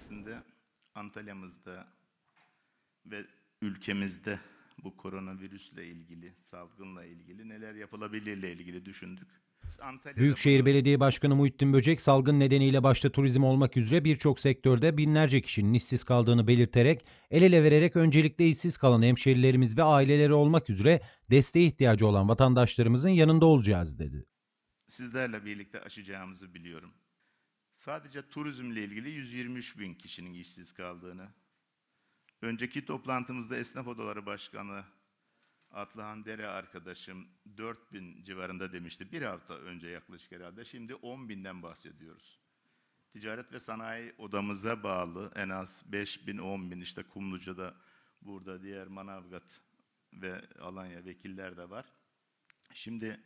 içerisinde Antalya'mızda ve ülkemizde bu koronavirüsle ilgili, salgınla ilgili neler yapılabilirle ilgili düşündük. Antalya'da Büyükşehir Belediye Başkanı Muhittin Böcek salgın nedeniyle başta turizm olmak üzere birçok sektörde binlerce kişinin işsiz kaldığını belirterek el ele vererek öncelikle işsiz kalan hemşerilerimiz ve aileleri olmak üzere desteğe ihtiyacı olan vatandaşlarımızın yanında olacağız dedi. Sizlerle birlikte aşacağımızı biliyorum sadece turizmle ilgili 123 bin kişinin işsiz kaldığını, önceki toplantımızda Esnaf Odaları Başkanı Atlahan Dere arkadaşım 4 bin civarında demişti. Bir hafta önce yaklaşık herhalde. Şimdi 10 binden bahsediyoruz. Ticaret ve sanayi odamıza bağlı en az 5 bin, 10 bin işte Kumluca'da burada diğer Manavgat ve Alanya vekiller de var. Şimdi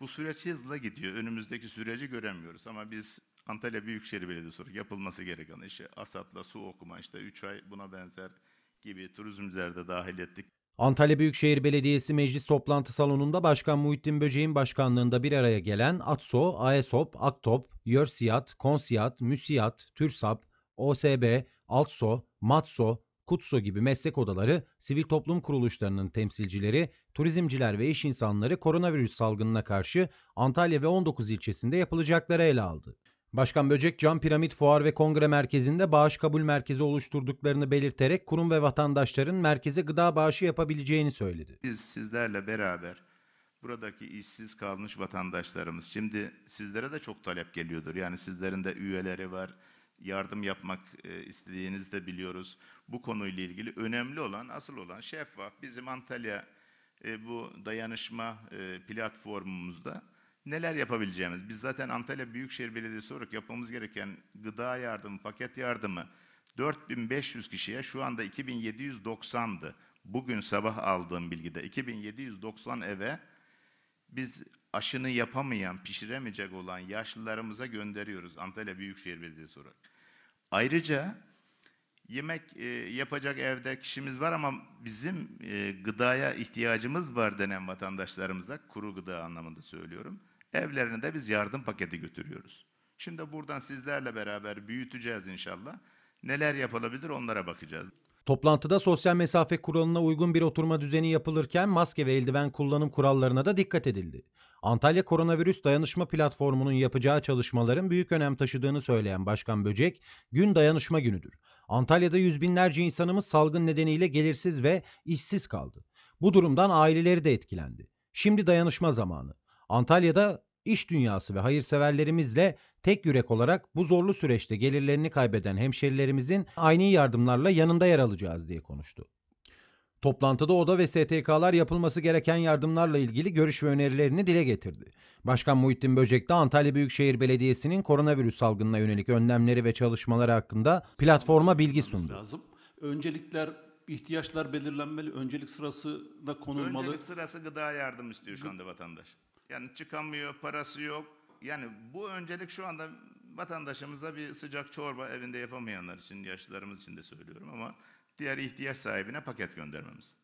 bu süreç hızla gidiyor. Önümüzdeki süreci göremiyoruz ama biz Antalya Büyükşehir Belediyesi yapılması gereken işi asatla su okuma işte 3 ay buna benzer gibi turizm üzerinde dahil ettik. Antalya Büyükşehir Belediyesi Meclis Toplantı Salonu'nda Başkan Muhittin Böceğin başkanlığında bir araya gelen ATSO, AESOP, AKTOP, YÖRSİAD, KONSİAD, MÜSİAD, TÜRSAP, OSB, ALTSO, MATSO, KUTSO gibi meslek odaları, sivil toplum kuruluşlarının temsilcileri, turizmciler ve iş insanları koronavirüs salgınına karşı Antalya ve 19 ilçesinde yapılacakları ele aldı. Başkan Böcek Cam Piramit Fuar ve Kongre Merkezi'nde bağış kabul merkezi oluşturduklarını belirterek kurum ve vatandaşların merkeze gıda bağışı yapabileceğini söyledi. Biz sizlerle beraber buradaki işsiz kalmış vatandaşlarımız şimdi sizlere de çok talep geliyordur. Yani sizlerin de üyeleri var. Yardım yapmak e, istediğinizi de biliyoruz. Bu konuyla ilgili önemli olan, asıl olan şeffaf bizim Antalya e, bu dayanışma e, platformumuzda neler yapabileceğimiz. Biz zaten Antalya Büyükşehir Belediyesi olarak yapmamız gereken gıda yardımı, paket yardımı 4500 kişiye şu anda 2790'dı. Bugün sabah aldığım bilgide 2790 eve biz aşını yapamayan, pişiremeyecek olan yaşlılarımıza gönderiyoruz Antalya Büyükşehir Belediyesi olarak. Ayrıca yemek e, yapacak evde kişimiz var ama bizim e, gıdaya ihtiyacımız var denen vatandaşlarımıza kuru gıda anlamında söylüyorum. Evlerine de biz yardım paketi götürüyoruz. Şimdi buradan sizlerle beraber büyüteceğiz inşallah. Neler yapılabilir onlara bakacağız. Toplantıda sosyal mesafe kuralına uygun bir oturma düzeni yapılırken maske ve eldiven kullanım kurallarına da dikkat edildi. Antalya Koronavirüs Dayanışma Platformu'nun yapacağı çalışmaların büyük önem taşıdığını söyleyen Başkan Böcek, gün dayanışma günüdür. Antalya'da yüz binlerce insanımız salgın nedeniyle gelirsiz ve işsiz kaldı. Bu durumdan aileleri de etkilendi. Şimdi dayanışma zamanı. Antalya'da iş dünyası ve hayırseverlerimizle tek yürek olarak bu zorlu süreçte gelirlerini kaybeden hemşerilerimizin aynı yardımlarla yanında yer alacağız diye konuştu. Toplantıda oda ve STK'lar yapılması gereken yardımlarla ilgili görüş ve önerilerini dile getirdi. Başkan Muhittin Böcek de Antalya Büyükşehir Belediyesi'nin koronavirüs salgınına yönelik önlemleri ve çalışmaları hakkında platforma bilgi sundu. Lazım. Öncelikler ihtiyaçlar belirlenmeli, öncelik sırasına konulmalı. Öncelik sırası gıda yardım istiyor şu anda vatandaş. Yani çıkamıyor, parası yok. Yani bu öncelik şu anda vatandaşımıza bir sıcak çorba evinde yapamayanlar için, yaşlılarımız için de söylüyorum ama diğer ihtiyaç sahibine paket göndermemiz.